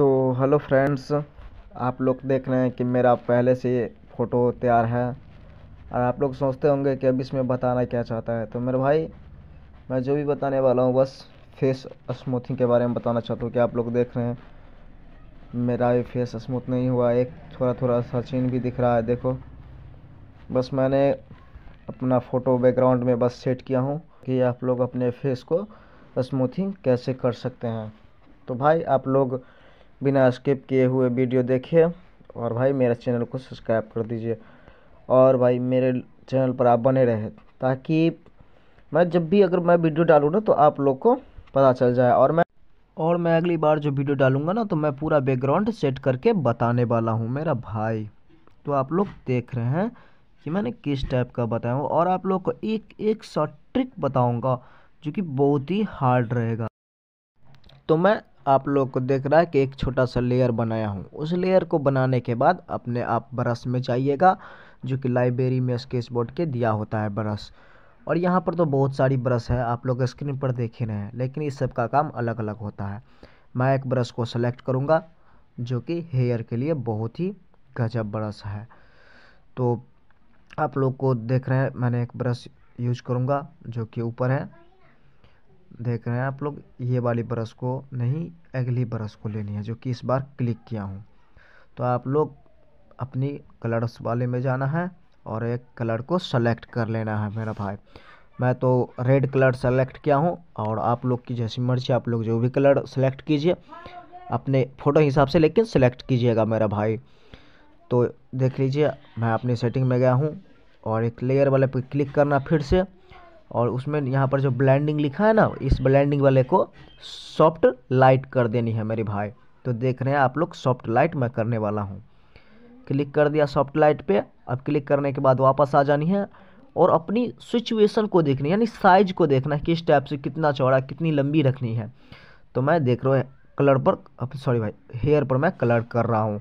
तो hello friends आप लोग देख रहे हैं कि मेरा पहले से फ़ोटो तैयार है और आप लोग सोचते होंगे कि अब इसमें बताना क्या चाहता है तो मेरे भाई मैं जो भी बताने वाला हूँ बस फेस स्मूथिंग के बारे में बताना चाहता हूँ कि आप लोग देख रहे हैं मेरा भी फेस स्मूथ नहीं हुआ एक थोड़ा थोड़ा सा चीन भी दिख रहा है देखो बस मैंने अपना फ़ोटो बैकग्राउंड में बस सेट किया हूँ कि आप लोग अपने फेस को स्मूथिंग कैसे कर सकते हैं तो भाई आप लोग बिना स्किप किए हुए वीडियो देखिए और भाई मेरे चैनल को सब्सक्राइब कर दीजिए और भाई मेरे चैनल पर आप बने रहें ताकि मैं जब भी अगर मैं वीडियो डालूँ ना तो आप लोग को पता चल जाए और मैं और मैं अगली बार जो वीडियो डालूँगा ना तो मैं पूरा बैकग्राउंड सेट करके बताने वाला हूँ मेरा भाई तो आप लोग देख रहे हैं कि मैंने किस टाइप का बताया और आप लोग को एक एक शॉर्ट ट्रिक बताऊँगा जो कि बहुत ही हार्ड रहेगा तो मैं आप लोग को देख रहा है कि एक छोटा सा लेयर बनाया हूँ उस लेयर को बनाने के बाद अपने आप ब्रश में जाइएगा जो कि लाइब्रेरी में स्केच बोर्ड के दिया होता है ब्रश और यहाँ पर तो बहुत सारी ब्रश है आप लोग स्क्रीन पर देख ही रहे हैं लेकिन इस सब का काम अलग अलग होता है मैं एक ब्रश को सेलेक्ट करूँगा जो कि हेयर के लिए बहुत ही गजब ब्रश है तो आप लोग को देख रहे हैं मैंने एक ब्रश यूज करूँगा जो कि ऊपर है देख रहे हैं आप लोग ये वाली ब्रश को नहीं अगली ब्रश को लेनी है जो कि इस बार क्लिक किया हूँ तो आप लोग अपनी कलर्स वाले में जाना है और एक कलर को सेलेक्ट कर लेना है मेरा भाई मैं तो रेड कलर सेलेक्ट किया हूँ और आप लोग की जैसी मर्जी आप लोग जो भी कलर सेलेक्ट कीजिए अपने फ़ोटो हिसाब से लेकिन सेलेक्ट कीजिएगा मेरा भाई तो देख लीजिए मैं अपनी सेटिंग में गया हूँ और एक लेयर वाले पे क्लिक करना फिर से और उसमें यहाँ पर जो ब्लैंडिंग लिखा है ना इस ब्लैंडिंग वाले को सॉफ्ट लाइट कर देनी है मेरे भाई तो देख रहे हैं आप लोग सॉफ्ट लाइट मैं करने वाला हूँ क्लिक कर दिया सॉफ्ट लाइट पे अब क्लिक करने के बाद वापस आ जानी है और अपनी सिचुएशन को देखनी यानी साइज को देखना है किस टाइप से कितना चौड़ा कितनी लंबी रखनी है तो मैं देख रहा हूँ कलर पर सॉरी भाई हेयर पर मैं कलर कर रहा हूँ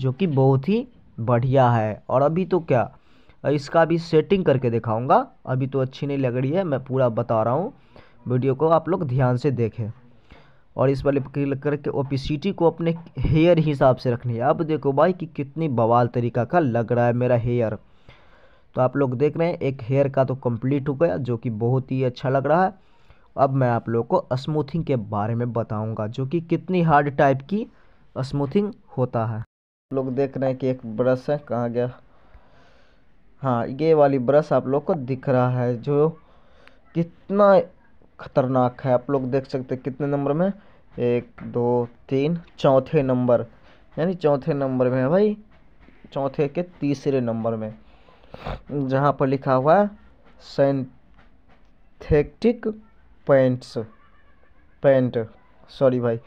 जो कि बहुत ही बढ़िया है और अभी तो क्या इसका भी सेटिंग करके दिखाऊंगा अभी तो अच्छी नहीं लग रही है मैं पूरा बता रहा हूँ वीडियो को आप लोग ध्यान से देखें और इस वाले क्लिक करके ओपिसिटी को अपने हेयर हिसाब से रखनी है अब देखो भाई कि कितनी बवाल तरीका का लग रहा है मेरा हेयर तो आप लोग देख रहे हैं एक हेयर का तो कंप्लीट हो गया जो कि बहुत ही अच्छा लग रहा है अब मैं आप लोग को स्मूथिंग के बारे में बताऊंगा जो कि कितनी हार्ड टाइप की स्मूथिंग होता है लोग देख रहे हैं कि एक ब्रश है कहाँ गया हाँ ये वाली ब्रश आप लोग को दिख रहा है जो कितना खतरनाक है आप लोग देख सकते हैं कितने नंबर में एक दो तीन चौथे नंबर यानी चौथे नंबर में है भाई चौथे के तीसरे नंबर में जहाँ पर लिखा हुआ है सेंथेटिक पैंट्स पेंट सॉरी भाई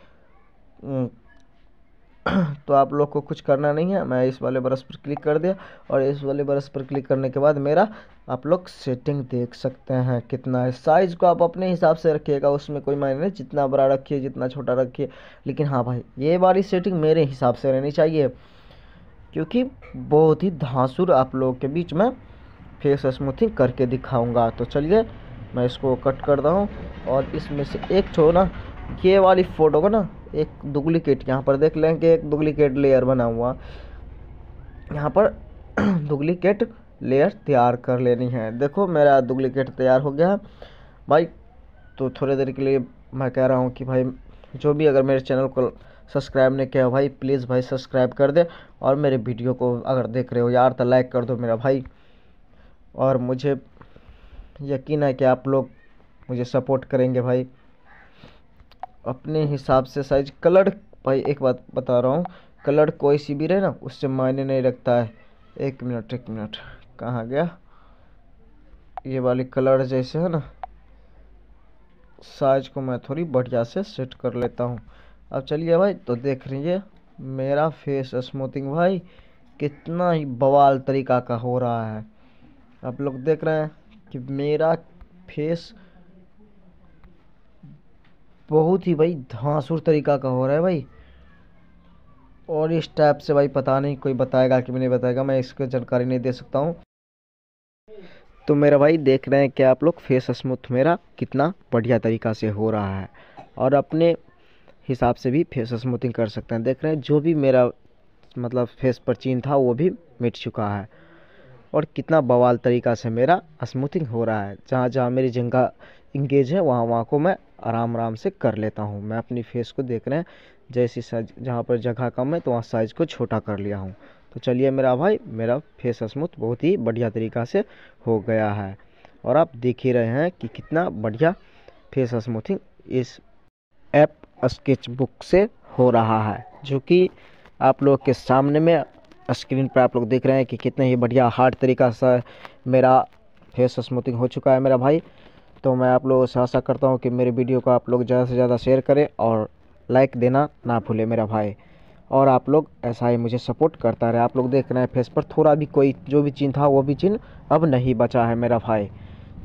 तो आप लोग को कुछ करना नहीं है मैं इस वाले ब्रश पर क्लिक कर दिया और इस वाले ब्रश पर क्लिक करने के बाद मेरा आप लोग सेटिंग देख सकते हैं कितना है साइज़ को आप अपने हिसाब से रखिएगा उसमें कोई मायने नहीं जितना बड़ा रखिए जितना छोटा रखिए लेकिन हाँ भाई ये वाली सेटिंग मेरे हिसाब से रहनी चाहिए क्योंकि बहुत ही धांसुर आप लोगों के बीच में फेस स्मूथिंग करके दिखाऊँगा तो चलिए मैं इसको कट करता हूँ और इसमें से एक छो ना ये वाली फ़ोटो को ना एक डुप्लीकेट यहाँ पर देख लें कि एक डुप्लीकेट लेयर बना हुआ यहाँ पर डुप्लीकेट लेयर तैयार कर लेनी है देखो मेरा डुप्लीकेट तैयार हो गया भाई तो थोड़ी देर के लिए मैं कह रहा हूँ कि भाई जो भी अगर मेरे चैनल को सब्सक्राइब नहीं किया भाई प्लीज़ भाई सब्सक्राइब कर दे और मेरे वीडियो को अगर देख रहे हो यार तो लाइक कर दो मेरा भाई और मुझे यकीन है कि आप लोग मुझे सपोर्ट करेंगे भाई अपने हिसाब से साइज कलर भाई एक बात बता रहा हूँ कलर कोई सी भी रहे ना उससे मायने नहीं रखता है एक मिनट एक मिनट कहाँ गया ये वाली कलर जैसे है ना साइज को मैं थोड़ी बढ़िया से सेट कर लेता हूँ अब चलिए भाई तो देख लीजिए मेरा फेस स्मूथिंग भाई कितना ही बवाल तरीका का हो रहा है आप लोग देख रहे हैं कि मेरा फेस बहुत ही भाई धांसुर तरीका का हो रहा है भाई और इस टाइप से भाई पता नहीं कोई बताएगा कि नहीं बताएगा मैं इसको जानकारी नहीं दे सकता हूँ तो मेरा भाई देख रहे हैं कि आप लोग फेस स्मूथ मेरा कितना बढ़िया तरीका से हो रहा है और अपने हिसाब से भी फेस स्मूथिंग कर सकते हैं देख रहे हैं जो भी मेरा मतलब फेस पर चीन था वो भी मिट चुका है और कितना बवाल तरीका से मेरा स्मूथिंग हो रहा है जहाँ जहाँ मेरी जंगा इंगेज है वहाँ वहाँ को मैं आराम आराम से कर लेता हूँ मैं अपनी फेस को देख रहे हैं जैसी साइज जहाँ पर जगह कम है तो वहाँ साइज़ को छोटा कर लिया हूँ तो चलिए मेरा भाई मेरा फेस स्मूथ बहुत ही बढ़िया तरीका से हो गया है और आप देख ही रहे हैं कि कितना बढ़िया फेस स्मूथिंग इस ऐप स्केच बुक से हो रहा है जो कि आप लोग के सामने में स्क्रीन पर आप लोग देख रहे हैं कि कितने ही बढ़िया हार्ड तरीका से मेरा फेस स्मूथिंग हो चुका है मेरा भाई तो मैं आप लोगों से आशा करता हूँ कि मेरे वीडियो को आप लोग ज़्यादा से ज़्यादा शेयर करें और लाइक देना ना भूलें मेरा भाई और आप लोग ऐसा ही मुझे सपोर्ट करता रहे आप लोग देख रहे हैं फेस पर थोड़ा भी कोई जो भी चिन्ह था वो भी चिन्ह अब नहीं बचा है मेरा भाई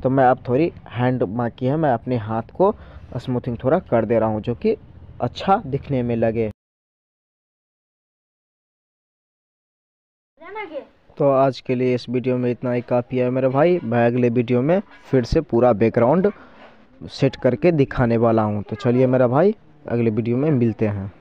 तो मैं अब थोड़ी हैंड बाकी है मैं अपने हाथ को स्मूथिंग थोड़ा कर दे रहा हूँ जो कि अच्छा दिखने में लगे तो आज के लिए इस वीडियो में इतना ही काफ़ी है मेरे भाई मैं अगले वीडियो में फिर से पूरा बैकग्राउंड सेट करके दिखाने वाला हूँ तो चलिए मेरा भाई अगले वीडियो में मिलते हैं